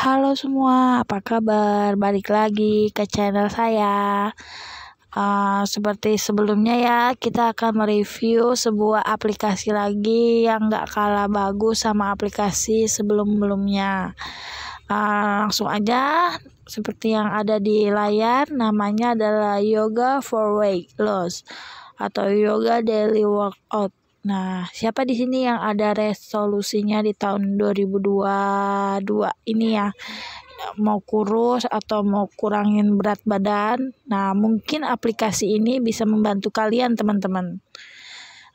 Halo semua, apa kabar? Balik lagi ke channel saya. Uh, seperti sebelumnya ya, kita akan mereview sebuah aplikasi lagi yang gak kalah bagus sama aplikasi sebelum-belumnya. Uh, langsung aja, seperti yang ada di layar, namanya adalah Yoga for Weight Loss atau Yoga Daily Workout. Nah, siapa di sini yang ada resolusinya di tahun 2022 ini ya? Mau kurus atau mau kurangin berat badan? Nah, mungkin aplikasi ini bisa membantu kalian, teman-teman.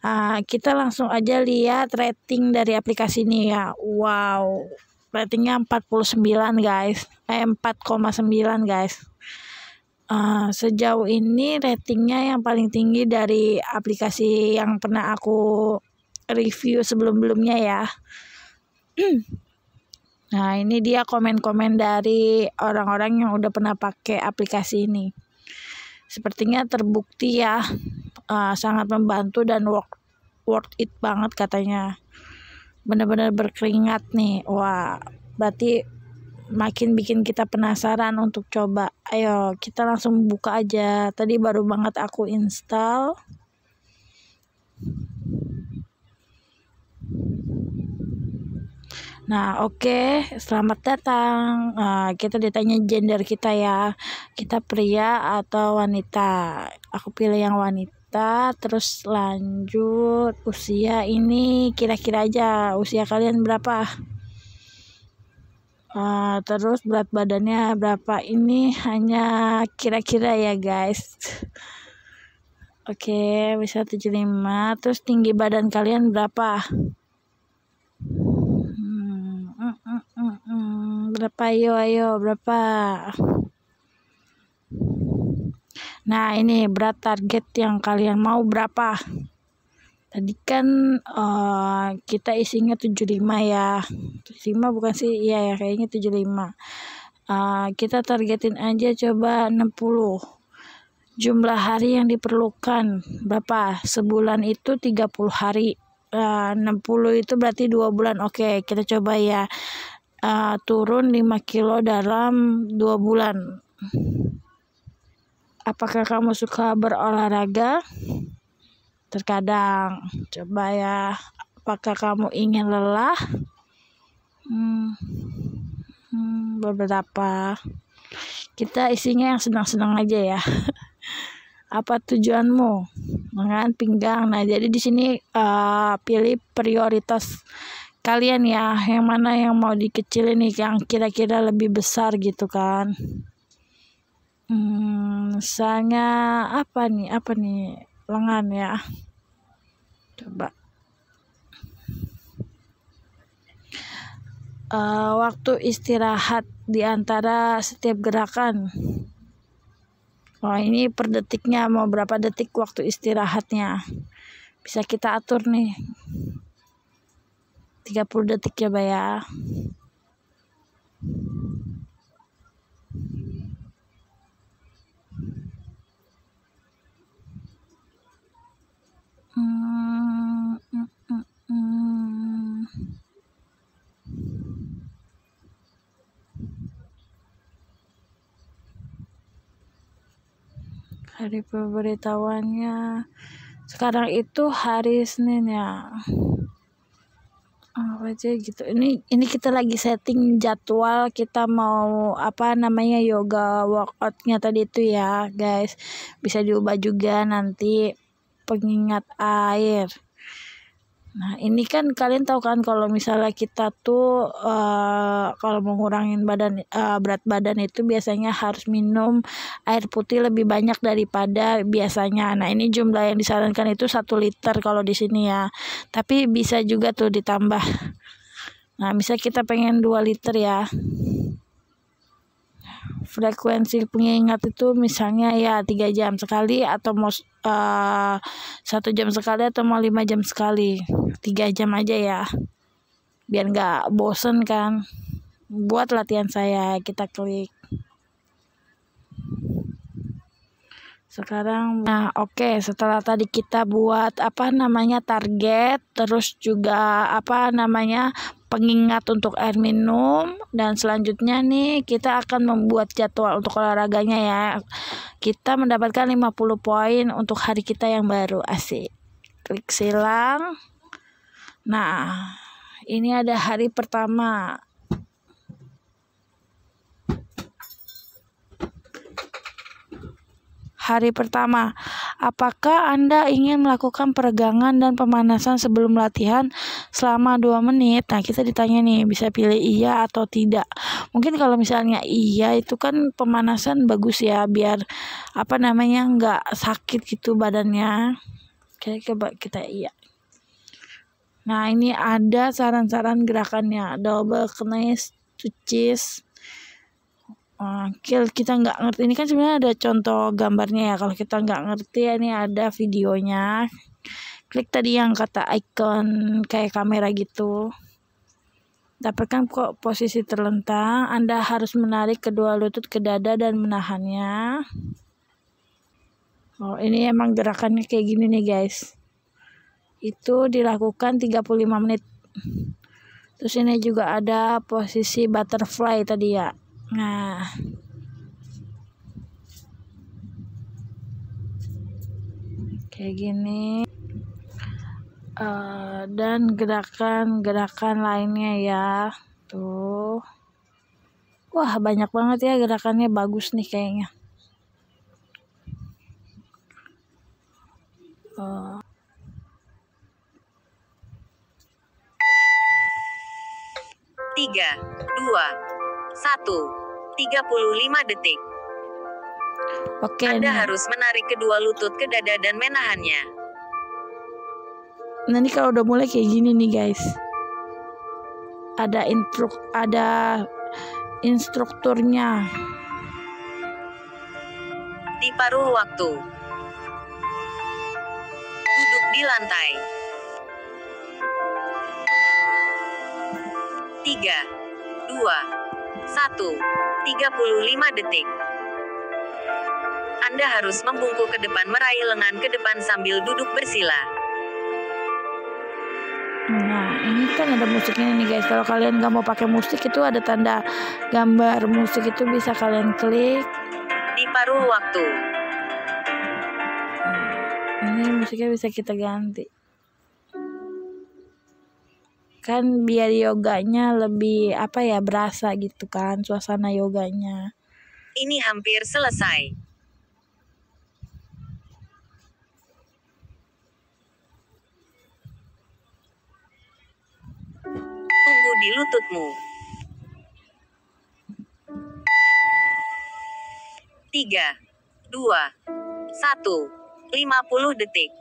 Nah, kita langsung aja lihat rating dari aplikasi ini ya. Wow, ratingnya 49 guys. Eh 4,9 guys. Uh, sejauh ini ratingnya yang paling tinggi dari aplikasi yang pernah aku review sebelum-belumnya ya. nah ini dia komen-komen dari orang-orang yang udah pernah pakai aplikasi ini. Sepertinya terbukti ya uh, sangat membantu dan worth it banget katanya. Bener-bener berkeringat nih. Wah berarti makin bikin kita penasaran untuk coba. Ayo, kita langsung buka aja. Tadi baru banget aku install. Nah, oke, okay. selamat datang. Nah, kita ditanya gender kita ya. Kita pria atau wanita? Aku pilih yang wanita, terus lanjut usia ini kira-kira aja usia kalian berapa? Uh, terus berat badannya berapa ini hanya kira-kira ya guys oke okay, bisa 75 terus tinggi badan kalian berapa hmm, berapa ayo ayo berapa nah ini berat target yang kalian mau berapa tadi kan uh, kita isinya 75 ya 75 bukan sih iya ya kayaknya 75 uh, eh, kita targetin aja coba 60 jumlah hari yang diperlukan berapa sebulan itu 30 hari eh, uh, 60 itu berarti dua bulan oke okay, kita coba ya uh, turun 5 kilo dalam dua bulan apakah kamu suka berolahraga Terkadang, coba ya, apakah kamu ingin lelah? Hmm, hmm, beberapa. Kita isinya yang senang-senang aja ya. Apa tujuanmu? dengan pinggang. Nah, jadi di sini uh, pilih prioritas kalian ya, yang mana yang mau dikecilin nih, yang kira-kira lebih besar gitu kan. Hmm, misalnya apa nih? Apa nih? lengan ya coba uh, waktu istirahat di antara setiap gerakan oh ini per detiknya mau berapa detik waktu istirahatnya bisa kita atur nih 30 detik ya bayar ya Mm, mm, mm. Hari pemberitahuannya sekarang itu hari Senin ya apa aja gitu ini ini kita lagi setting jadwal kita mau apa namanya yoga workoutnya tadi itu ya guys bisa diubah juga nanti pengingat air. Nah, ini kan kalian tahu kan kalau misalnya kita tuh uh, kalau mengurangi badan uh, berat badan itu biasanya harus minum air putih lebih banyak daripada biasanya. Nah, ini jumlah yang disarankan itu 1 liter kalau di sini ya. Tapi bisa juga tuh ditambah. Nah, misalnya kita pengen 2 liter ya frekuensi pengingat itu misalnya ya tiga jam sekali atau most Eh, satu jam sekali atau mau lima jam sekali tiga jam aja ya biar nggak bosen kan buat latihan saya kita klik sekarang nah oke okay, setelah tadi kita buat apa namanya target terus juga apa namanya pengingat untuk air minum dan selanjutnya nih kita akan membuat jadwal untuk olahraganya ya. Kita mendapatkan 50 poin untuk hari kita yang baru asik. Klik silang. Nah, ini ada hari pertama hari pertama. Apakah Anda ingin melakukan peregangan dan pemanasan sebelum latihan selama 2 menit? Nah, kita ditanya nih, bisa pilih iya atau tidak. Mungkin kalau misalnya iya itu kan pemanasan bagus ya biar apa namanya nggak sakit gitu badannya. Oke, coba kita iya. Nah, ini ada saran-saran gerakannya. Double knees, two cheese, Oke, kita nggak ngerti. Ini kan sebenarnya ada contoh gambarnya ya. Kalau kita nggak ngerti, ya, ini ada videonya. Klik tadi yang kata icon kayak kamera gitu. Dapatkan kok posisi terlentang. Anda harus menarik kedua lutut ke dada dan menahannya. Oh, ini emang gerakannya kayak gini nih, guys. Itu dilakukan 35 menit. Terus ini juga ada posisi butterfly tadi ya. Nah, kayak gini uh, dan gerakan-gerakan lainnya ya tuh wah banyak banget ya gerakannya bagus nih kayaknya uh, tiga dua 1. 35 detik. Oke. Anda nah. harus menarik kedua lutut ke dada dan menahannya. Nah, ini kalau udah mulai kayak gini nih guys. Ada instruk ada instrukturnya. Di paruh waktu. Duduk di lantai. 3 2 1. 35 detik. Anda harus membungkuk ke depan meraih lengan ke depan sambil duduk bersila. Nah, ini kan ada musiknya nih guys. Kalau kalian nggak mau pakai musik itu ada tanda gambar musik itu bisa kalian klik. Di paruh waktu. Nah, ini musiknya bisa kita ganti kan biar yoganya lebih apa ya berasa gitu kan suasana yoganya. Ini hampir selesai. Tunggu di lututmu. Tiga, dua, satu, lima puluh detik.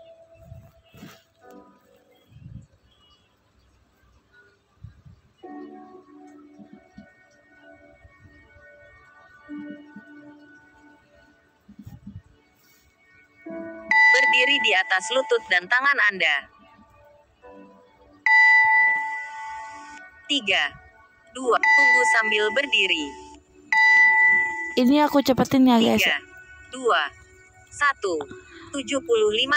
Berdiri di atas lutut dan tangan Anda. 3. 2. Tunggu sambil berdiri. Ini aku cepetin ya guys. 3. 2. 1. 75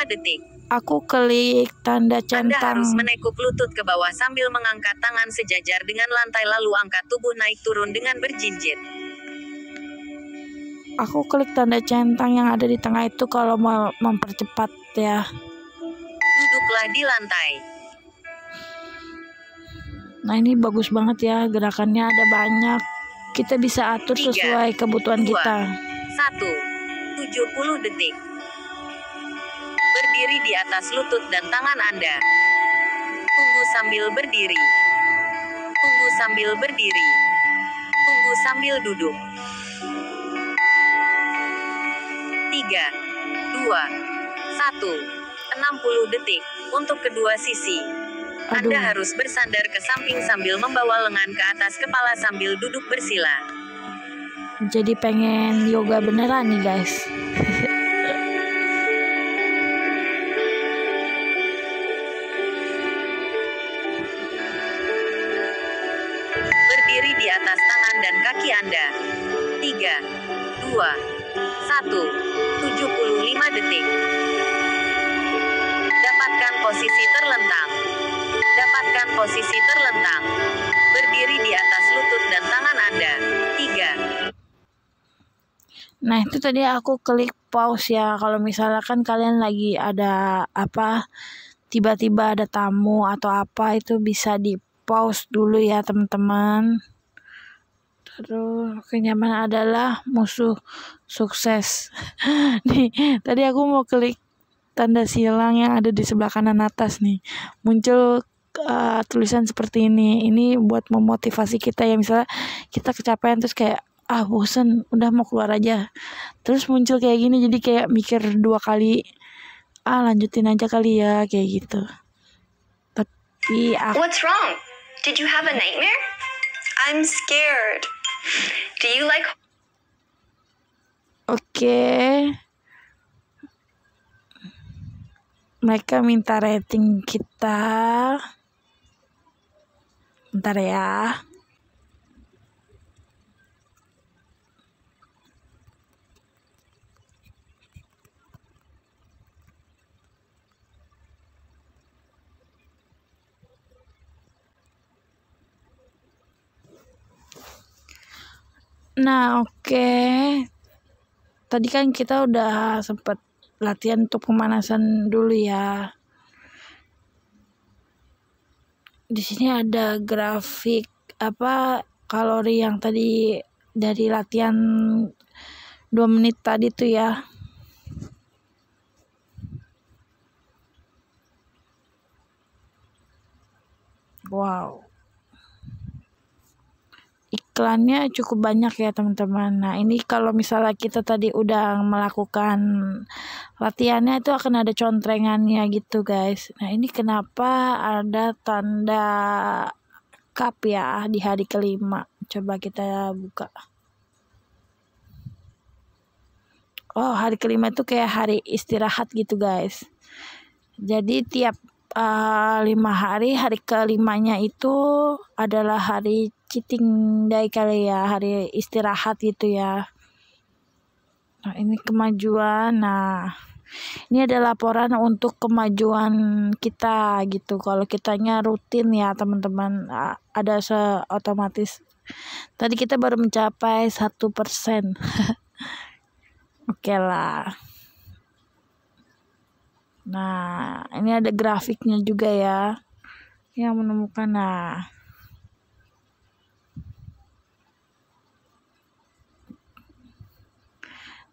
detik. Aku klik tanda centang. Anda harus menekuk lutut ke bawah sambil mengangkat tangan sejajar dengan lantai lalu angkat tubuh naik turun dengan berjinjit aku klik tanda centang yang ada di tengah itu kalau mau mempercepat ya. Duduklah di lantai. Nah ini bagus banget ya gerakannya ada banyak. Kita bisa atur Tiga, sesuai kebutuhan kita. kita. tujuh puluh detik. Berdiri di atas lutut dan tangan Anda. Tunggu sambil berdiri. Tunggu sambil berdiri. Tunggu sambil duduk. 3, 2, 1, 60 detik, untuk kedua sisi. Anda Aduh. harus bersandar ke samping sambil membawa lengan ke atas kepala sambil duduk bersila. Jadi pengen yoga beneran nih guys. Berdiri di atas tangan dan kaki Anda. 3, 2, 1. 75 detik. Dapatkan posisi terlentang. Dapatkan posisi terlentang. Berdiri di atas lutut dan tangan Anda. 3. Nah, itu tadi aku klik pause ya. Kalau misalkan kalian lagi ada apa tiba-tiba ada tamu atau apa itu bisa di pause dulu ya, teman-teman. Aduh, kenyamanan adalah musuh sukses. nih, tadi aku mau klik tanda silang yang ada di sebelah kanan atas nih. Muncul uh, tulisan seperti ini. Ini buat memotivasi kita ya misalnya kita kecapean terus kayak ah bosen udah mau keluar aja terus muncul kayak gini jadi kayak mikir dua kali ah lanjutin aja kali ya kayak gitu tapi aku What's wrong? Did you have a nightmare? I'm scared. Do you like Oke. Mereka minta rating kita. Bentar ya. Nah, oke. Okay. Tadi kan kita udah sempet latihan untuk pemanasan dulu ya. Di sini ada grafik apa kalori yang tadi dari latihan 2 menit tadi tuh ya. Wow iklannya cukup banyak ya teman-teman. Nah ini kalau misalnya kita tadi udah melakukan latihannya itu akan ada contrengannya gitu guys. Nah ini kenapa ada tanda cup ya di hari kelima. Coba kita buka. Oh hari kelima itu kayak hari istirahat gitu guys. Jadi tiap uh, lima hari hari kelimanya itu adalah hari cheating day kali ya hari istirahat gitu ya nah ini kemajuan nah ini ada laporan untuk kemajuan kita gitu kalau kitanya rutin ya teman-teman ada seotomatis tadi kita baru mencapai satu persen oke lah nah ini ada grafiknya juga ya yang menemukan nah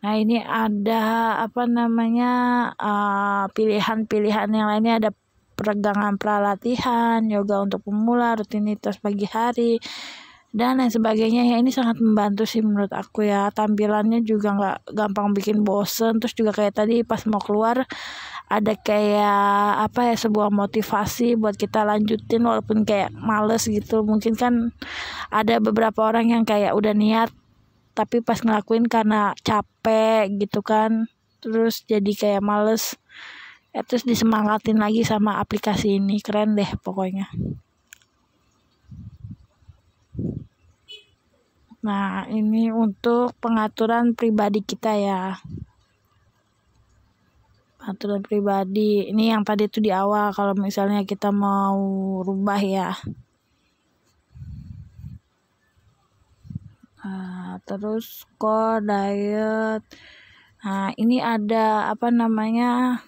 Nah, ini ada apa namanya eh, pilihan-pilihan uh, yang lainnya ada peregangan pralatihan, yoga untuk pemula, rutinitas pagi hari dan lain sebagainya ya ini sangat membantu sih menurut aku ya tampilannya juga nggak gampang bikin bosen terus juga kayak tadi pas mau keluar ada kayak apa ya sebuah motivasi buat kita lanjutin walaupun kayak males gitu mungkin kan ada beberapa orang yang kayak udah niat tapi pas ngelakuin karena capek gitu kan terus jadi kayak males ya terus disemangatin lagi sama aplikasi ini keren deh pokoknya Nah, ini untuk pengaturan pribadi kita ya. Pengaturan pribadi. Ini yang tadi itu di awal kalau misalnya kita mau rubah ya. Ah, terus core diet nah ini ada apa namanya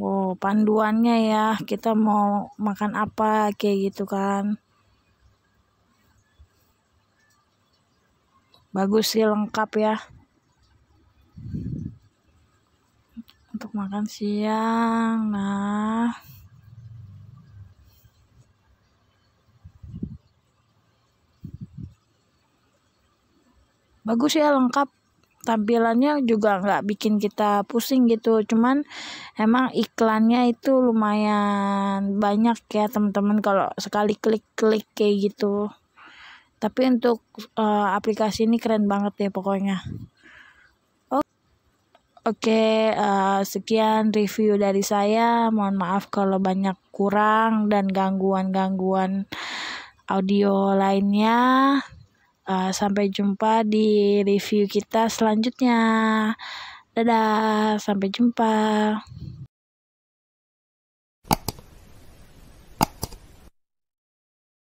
Wow, panduannya ya kita mau makan apa kayak gitu kan bagus sih lengkap ya untuk makan siang nah bagus ya lengkap tampilannya juga nggak bikin kita pusing gitu cuman emang iklannya itu lumayan banyak ya teman-teman kalau sekali klik-klik kayak gitu tapi untuk uh, aplikasi ini keren banget ya pokoknya oke okay, uh, eh, sekian review dari saya mohon maaf kalau banyak kurang dan gangguan-gangguan audio lainnya Uh, sampai jumpa di review kita selanjutnya. Dadah, sampai jumpa.